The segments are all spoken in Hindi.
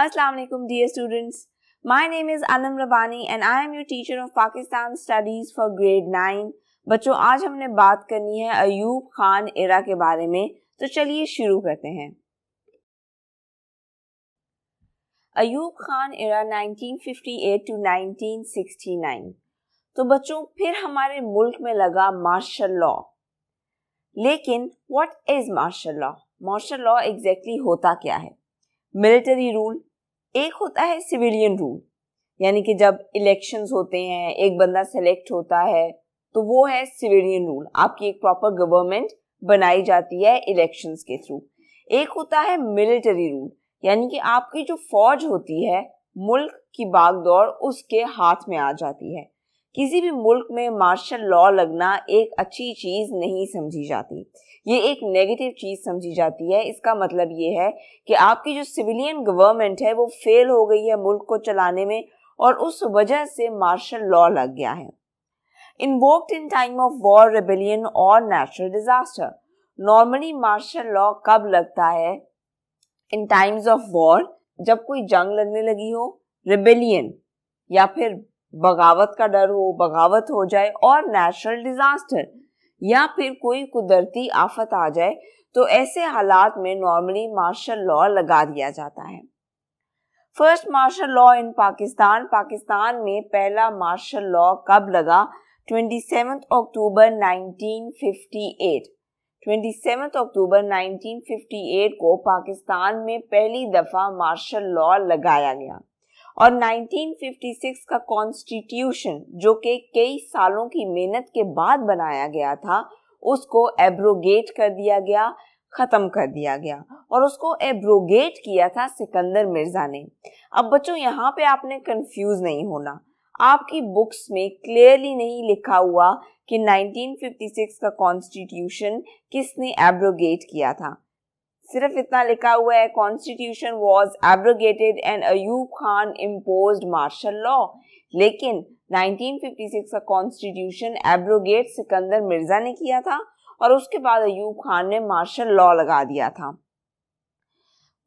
अस्सलाम वालेकुम dear students. My name is Anam Rabbani and I am your teacher of Pakistan Studies for grade 9. बच्चों आज हमने बात करनी है अयूब खान एरा के बारे में तो चलिए शुरू करते हैं अयूब खान एरा 1958 टू 1969 तो बच्चों फिर हमारे मुल्क में लगा मार्शल लॉ लेकिन what is martial law martial law exactly होता क्या है मिलिट्री रूल एक होता है सिविलियन रूल यानी कि जब इलेक्शंस होते हैं एक बंदा सेलेक्ट होता है तो वो है सिविलियन रूल आपकी एक प्रॉपर गवर्नमेंट बनाई जाती है इलेक्शंस के थ्रू एक होता है मिलिट्री रूल यानी कि आपकी जो फौज होती है मुल्क की बागदौड़ उसके हाथ में आ जाती है किसी भी मुल्क में मार्शल लॉ लगना एक अच्छी चीज़ नहीं समझी जाती ये एक नेगेटिव चीज़ समझी जाती है इसका मतलब ये है कि आपकी जो सिविलियन गवर्नमेंट है वो फेल हो गई है मुल्क को चलाने में और उस वजह से मार्शल लॉ लग गया है वोक्ट in time of war rebellion और natural disaster normally martial law कब लगता है इन टाइम्स ऑफ वॉर जब कोई जंग लगने लगी हो रेबेलियन या फिर बगावत का डर हो बगावत हो जाए और नेचुरल डिजास्टर या फिर कोई कुदरती आफत आ जाए तो ऐसे हालात में नॉर्मली मार्शल लॉ लगा दिया जाता है first martial law in Pakistan Pakistan में पहला मार्शल लॉ कब लगा 27 अक्टूबर 1958 27 अक्टूबर 1958 को पाकिस्तान में पहली दफ़ा मार्शल लॉ लगाया गया और 1956 का कॉन्स्टिट्यूशन जो कि कई सालों की मेहनत के बाद बनाया गया था उसको एब्रोगेट कर दिया गया ख़त्म कर दिया गया और उसको एब्रोगेट किया था सिकंदर मिर्ज़ा ने अब बच्चों यहाँ पे आपने कंफ्यूज नहीं होना आपकी बुक्स में क्लियरली नहीं लिखा हुआ कि 1956 का कॉन्स्टिट्यूशन किसने एब्रोगेट किया था सिर्फ इतना लिखा हुआ है constitution was abrogated and Ayub Khan impose martial law लेकिन 1956 का कॉन्स्टिट्यूशन एब्रोगेट सिकंदर मिर्जा ने किया था और उसके बाद अयूब खान ने मार्शल लॉ लगा दिया था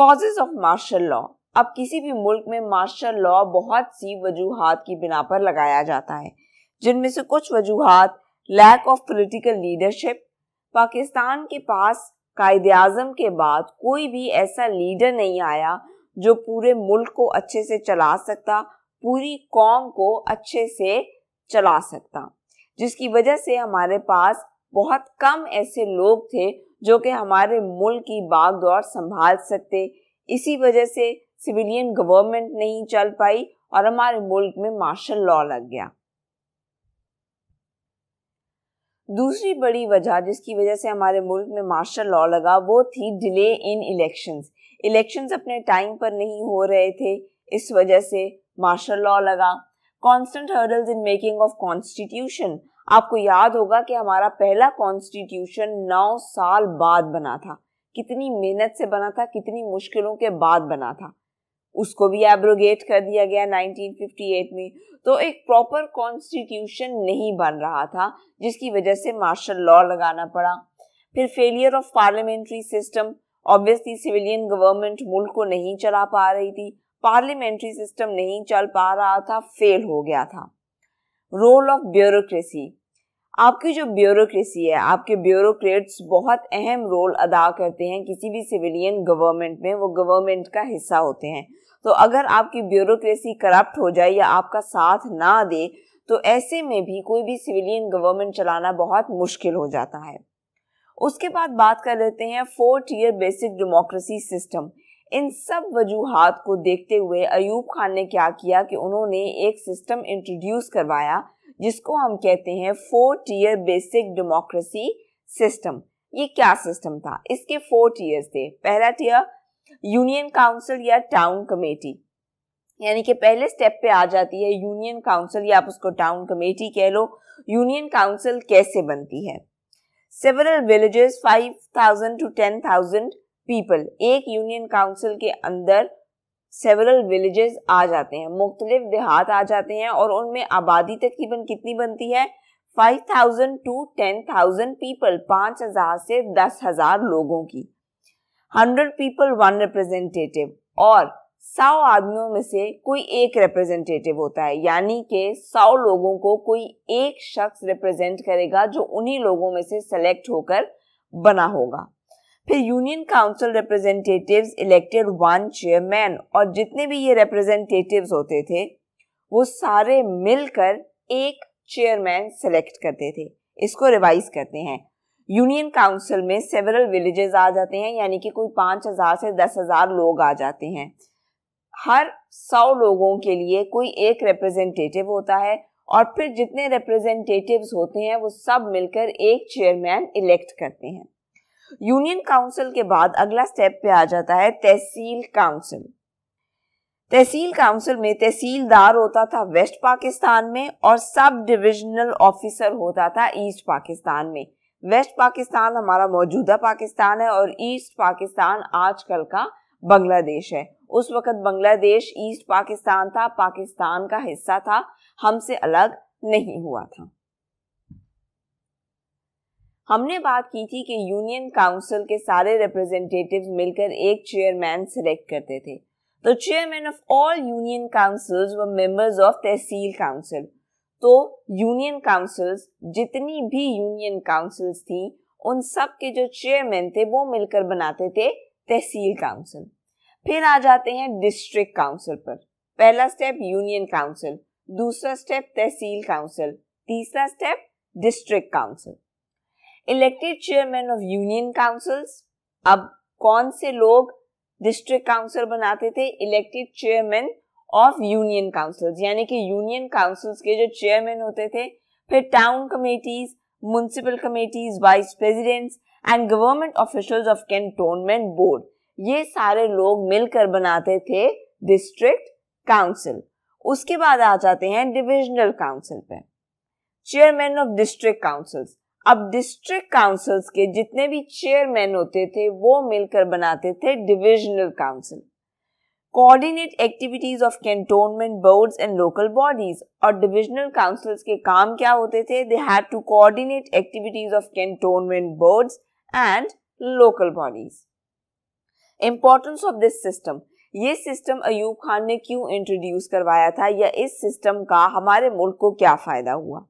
कॉजेज ऑफ मार्शल लॉ अब किसी भी मुल्क में मार्शल लॉ बहुत सी वजूहत की बिना पर लगाया जाता है जिनमें से कुछ वजूहत lack of political leadership Pakistan के पास कायद अजम के बाद कोई भी ऐसा लीडर नहीं आया जो पूरे मुल्क को अच्छे से चला सकता पूरी कौम को अच्छे से चला सकता जिसकी वजह से हमारे पास बहुत कम ऐसे लोग थे जो कि हमारे मुल्क की बागदौड़ संभाल सकते इसी वजह से सिविलियन गवर्नमेंट नहीं चल पाई और हमारे मुल्क में मार्शल लॉ लग गया दूसरी बड़ी वजह जिसकी वजह से हमारे मुल्क में मार्शल लॉ लगा वो थी डिले इन इलेक्शंस इलेक्शंस अपने टाइम पर नहीं हो रहे थे इस वजह से मार्शल लॉ लगा constant hurdles in making of constitution आपको याद होगा कि हमारा पहला कॉन्स्टिट्यूशन नौ साल बाद बना था कितनी मेहनत से बना था कितनी मुश्किलों के बाद बना था उसको भी एब्रोगेट कर दिया गया 1958 में तो एक प्रॉपर कॉन्स्टिट्यूशन नहीं बन रहा था जिसकी वजह से मार्शल लॉ लगाना पड़ा फिर failure of parliamentary system obviously civilian government मुल्क को नहीं चला पा रही थी पार्लियामेंट्री सिस्टम नहीं चल पा रहा था फेल हो गया था रोल ऑफ ब्यूरोक्रेसी आपकी जो ब्यूरोक्रेसी है आपके ब्यूरोक्रेट्स बहुत अहम रोल अदा करते हैं किसी भी सिविलियन गवर्नमेंट में वो गवर्नमेंट का हिस्सा होते हैं तो अगर आपकी ब्यूरोक्रेसी करप्ट हो जाए या आपका साथ ना दे तो ऐसे में भी कोई भी सिविलियन गवर्नमेंट चलाना बहुत मुश्किल हो जाता है उसके बाद बात कर लेते हैं four tier basic democracy system इन सब वजूहत को देखते हुए अयूब खान ने क्या किया कि उन्होंने एक सिस्टम इंट्रोड्यूस करवाया जिसको हम कहते हैं four tier basic democracy system ये क्या सिस्टम था इसके फोर टीयर्स थे पहला टीयर यूनियन काउंसिल या टाउन कमेटी यानी कि पहले स्टेप पे आ जाती है यूनियन काउंसिल या आप उसको टाउन कमेटी कह लो यूनियन काउंसिल कैसे बनती है several villages five thousand to ten thousand people एक यूनियन काउंसिल के अंदर सेवरल विलेजेस आ जाते हैं मुख्तलिफ देहात आ जाते हैं और उनमें आबादी तकरीबन कितनी बनती है थाउजेंड टू थाउजेंड पीपल हजार से हजार लोगों की हंड्रेड पीपल वन रिप्रेजेंटेटिव और सौ आदमियों में से कोई एक रिप्रेजेंटेटिव होता है यानी कि सौ लोगों को कोई एक शख्स रिप्रेजेंट करेगा जो उन्हीं लोगों में से सेलेक्ट होकर बना होगा फिर union council representatives elected one chairman और जितने भी ये रिप्रेजेंटेटिव्स होते थे वो सारे मिलकर एक चेयरमैन सेलेक्ट करते थे इसको रिवाइज करते हैं यूनियन काउंसिल में सेवरल विलेजेस आ जाते हैं यानी कि कोई पाँच हज़ार से दस हज़ार लोग आ जाते हैं हर सौ लोगों के लिए कोई एक रिप्रेजेंटेटिव होता है और फिर जितने रिप्रेजेंटेटिव्स होते हैं वो सब मिलकर एक चेयरमैन इलेक्ट करते हैं यूनियन काउंसिल के बाद अगला स्टेप पे आ जाता है तहसील काउंसिल तहसील काउंसिल में तहसीलदार होता था वेस्ट पाकिस्तान में और सब डिविजनल ऑफिसर होता था ईस्ट पाकिस्तान में वेस्ट पाकिस्तान हमारा मौजूदा पाकिस्तान है और ईस्ट पाकिस्तान आजकल का बांग्लादेश है उस वक्त बांग्लादेश ईस्ट पाकिस्तान था पाकिस्तान का हिस्सा था हमसे अलग नहीं हुआ था हमने बात की थी कि यूनियन काउंसिल के सारे रिप्रेजेंटेटिव मिलकर एक चेयरमैन सिलेक्ट करते थे तो chairman of all union councils व मेंबर्स ऑफ तहसील काउंसिल तो यूनियन काउंसिल्स जितनी भी यूनियन काउंसिल्स थी उन सब के जो चेयरमैन थे वो मिलकर बनाते थे तहसील काउंसिल फिर आ जाते हैं डिस्ट्रिक्ट काउंसिल पर पहला स्टेप यूनियन काउंसिल दूसरा स्टेप तहसील काउंसिल तीसरा step district council elected chairman of union councils अब कौन से लोग डिस्ट्रिक्ट काउंसिल बनाते थे elected chairman of union councils यानी कि यूनियन काउंसिल्स के जो चेयरमैन होते थे फिर town committees municipal committees vice presidents and government officials of cantonment board ये सारे लोग मिलकर बनाते थे डिस्ट्रिक्ट काउंसिल उसके बाद आ जाते हैं डिविजनल काउंसिल पे चेयरमैन ऑफ डिस्ट्रिक्ट काउंसिल्स अब डिस्ट्रिक्ट काउंसिल्स के जितने भी चेयरमैन होते थे वो मिलकर बनाते थे divisional council coordinate activities of cantonment boards and local bodies और डिविजनल काउंसिल्स के काम क्या होते थे they had to coordinate activities of cantonment boards and local bodies importance of this system ये सिस्टम अयूब खान ने क्यों इंट्रोड्यूस करवाया था या इस सिस्टम का हमारे मुल्क को क्या फायदा हुआ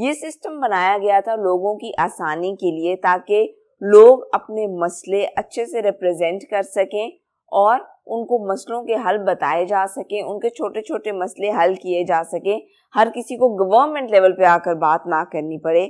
ये सिस्टम बनाया गया था लोगों की आसानी के लिए ताकि लोग अपने मसले अच्छे से रिप्रेजेंट कर सकें और उनको मसलों के हल बताए जा सकें उनके छोटे छोटे मसले हल किए जा सकें हर किसी को गवर्नमेंट लेवल पे आकर बात ना करनी पड़े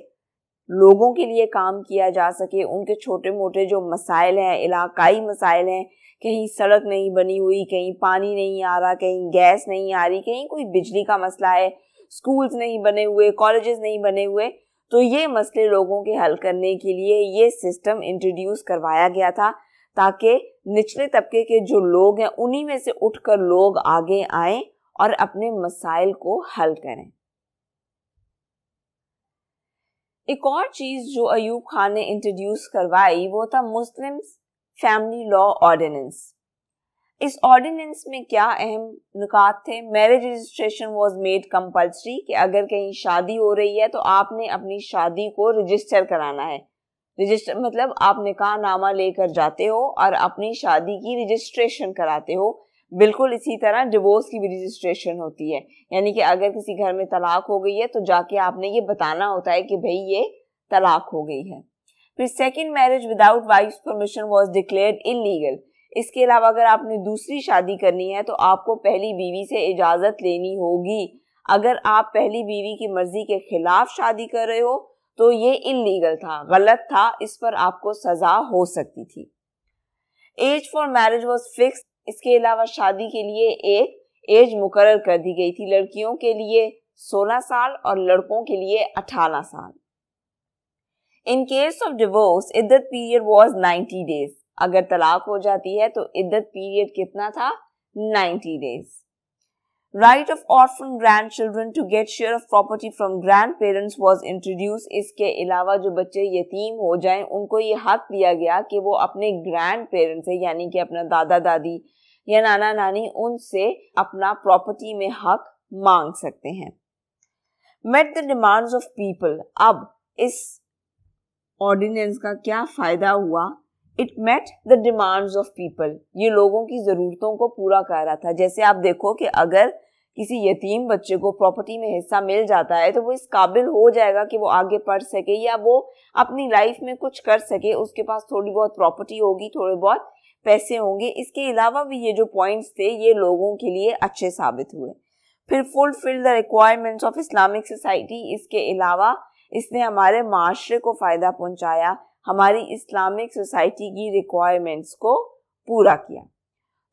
लोगों के लिए काम किया जा सके उनके छोटे मोटे जो मसाइल हैं इलाकाई मसाइल हैं कहीं सड़क नहीं बनी हुई कहीं पानी नहीं आ रहा कहीं गैस नहीं आ रही कहीं कोई बिजली का मसला है स्कूल्स नहीं बने हुए कॉलेजेस नहीं बने हुए तो ये मसले लोगों के हल करने के लिए ये सिस्टम इंट्रोड्यूस करवाया गया था ताकि निचले तबके के जो लोग हैं उन्हीं में से उठकर लोग आगे आए और अपने मसाइल को हल करें एक और चीज़ जो अयूब खान ने इंट्रोड्यूस करवाई वो था मुस्लिम फैमिली लॉ ऑर्डिनेंस इस ऑर्डिनेंस में क्या अहम नुकात थे marriage registration was made compulsory कि अगर कहीं शादी हो रही है तो आपने अपनी शादी को रजिस्टर कराना है रजिस्टर मतलब आप निकाह नामा लेकर जाते हो और अपनी शादी की रजिस्ट्रेशन कराते हो बिल्कुल इसी तरह डिवोर्स की भी रजिस्ट्रेशन होती है यानी कि अगर किसी घर में तलाक हो गई है तो जाके आपने ये बताना होता है कि भाई ये तलाक हो गई है फिर second marriage without wife permission was declare illegal इसके अलावा अगर आपने दूसरी शादी करनी है तो आपको पहली बीवी से इजाज़त लेनी होगी अगर आप पहली बीवी की मर्ज़ी के ख़िलाफ़ शादी कर रहे हो तो ये इलीगल था गलत था इस पर आपको सज़ा हो सकती थी age for marriage was fix इसके अलावा शादी के लिए एक एज मुकर कर दी गई थी लड़कियों के लिए 16 साल और लड़कों के लिए 18 साल इन केस ऑफ डिवोर्स इद्दत पीरियड वॉज 90 डेज अगर तलाक हो जाती है तो इद्दत पीरियड कितना था 90 days right of orphan grandchildren to get share of property from grandparents was introduce इसके अलावा जो बच्चे यतीम हो जाएं उनको ये हक दिया गया कि वो अपने ग्रैंड पेरेंट्स से यानी कि अपना दादा दादी या नाना नानी उनसे अपना प्रॉपर्टी में हक मांग सकते हैं met the demands of people अब इस ऑर्डिनेंस का क्या फ़ायदा हुआ it met the demands of people ये लोगों की ज़रूरतों को पूरा कर रहा था जैसे आप देखो कि अगर किसी यतीम बच्चे को प्रॉपर्टी में हिस्सा मिल जाता है तो वो इस काबिल हो जाएगा कि वो आगे पढ़ सके या वो अपनी लाइफ में कुछ कर सके उसके पास थोड़ी बहुत प्रॉपर्टी होगी थोड़े बहुत पैसे होंगे इसके अलावा भी ये जो पॉइंट्स थे ये लोगों के लिए अच्छे साबित हुए फिर fulfil the requirements of Islamic society इसके अलावा इसने हमारे माशरे को फ़ायदा पहुंचाया हमारी इस्लामिक सोसाइटी की रिक्वायरमेंट्स को पूरा किया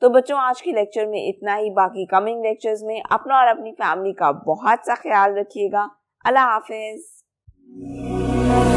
तो बच्चों आज के लेक्चर में इतना ही बाकी कमिंग लेक्चर्स में अपना और अपनी फैमिली का बहुत सा ख्याल रखिएगा अल्लाह हाफिज़